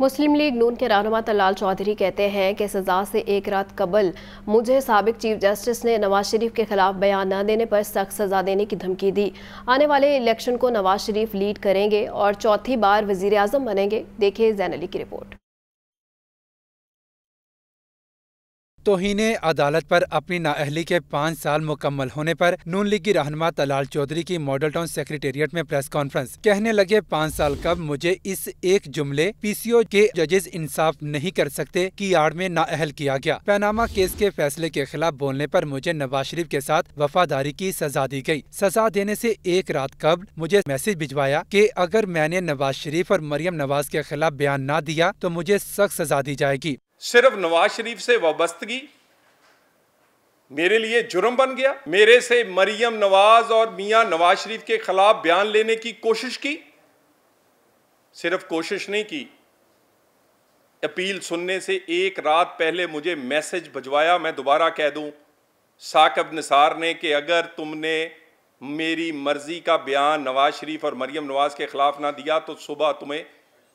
मुस्लिम league नून के रहनुमा तलाल चौधरी कहते हैं कि सजा से एक रात कबल मुझे सबक चीफ जस्टिस ने नवाज शरीफ के खिलाफ बयान न देने पर सख्त सजा देने की धमकी दी आने वाले इलेक्शन को नवाज शरीफ लीड करेंगे और चौथी बार वजीर अजम बनेंगे देखिए जैन अली की रिपोर्ट तोहन अदालत पर अपनी नाअहली के पाँच साल मुकम्मल होने पर नून लीग की रहनमा तलाल चौधरी की मॉडल टाउन सेक्रेटेरिएट में प्रेस कॉन्फ्रेंस कहने लगे पाँच साल कब मुझे इस एक जुमले पीसीओ के जजेस इंसाफ नहीं कर सकते की आड़ में नाअहल किया गया पैनामा केस के फैसले के खिलाफ बोलने आरोप मुझे नवाज शरीफ के साथ वफादारी की सजा दी गयी सजा देने ऐसी एक रात कब मुझे मैसेज भिजवाया की अगर मैंने नवाज शरीफ और मरियम नवाज के खिलाफ बयान न दिया तो मुझे सख्त सजा दी जाएगी सिर्फ नवाज शरीफ से वाबस्तगी मेरे लिए जुर्म बन गया मेरे से मरियम नवाज और मियां नवाज शरीफ के खिलाफ बयान लेने की कोशिश की सिर्फ कोशिश नहीं की अपील सुनने से एक रात पहले मुझे मैसेज भिजवाया मैं दोबारा कह दूं साकब निसार ने कि अगर तुमने मेरी मर्जी का बयान नवाज शरीफ और मरियम नवाज के खिलाफ ना दिया तो सुबह तुम्हें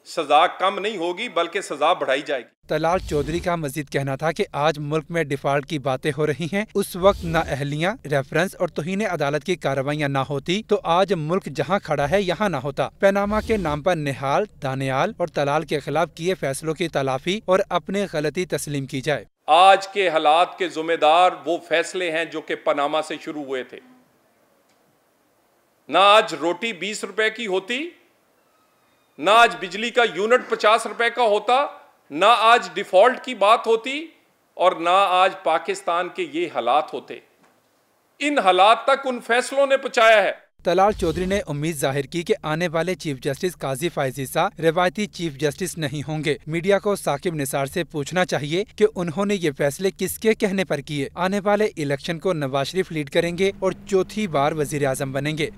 सजा कम नहीं होगी बल्कि सजा बढ़ाई जाएगी तलाल चौधरी का मजीद कहना था कि आज मुल्क में डिफॉल्ट की बातें हो रही हैं उस वक्त न अहलियां रेफरेंस और तोहन अदालत की कार्रवाई ना होती तो आज मुल्क जहां खड़ा है यहां ना होता पैनामा के नाम पर निहाल दानियाल और तलाल के खिलाफ किए फैसलों की तलाफी और अपने गलती तस्लीम की जाए आज के हालात के जुम्मेदार वो फैसले हैं जो कि पनामा से शुरू हुए थे ना आज रोटी बीस रुपए की होती ना आज बिजली का यूनिट पचास रुपए का होता ना आज डिफॉल्ट की बात होती और ना आज पाकिस्तान के ये हालात होते इन हालात तक उन फैसलों ने पहुंचाया है तलाल चौधरी ने उम्मीद जाहिर की कि आने वाले चीफ जस्टिस काजी फायजीसा रिवायती चीफ जस्टिस नहीं होंगे मीडिया को साकिब निसार से पूछना चाहिए कि उन्होंने ये फैसले किसके कहने पर किए आने वाले इलेक्शन को नवाज शरीफ लीड करेंगे और चौथी बार वजीर आजम बनेंगे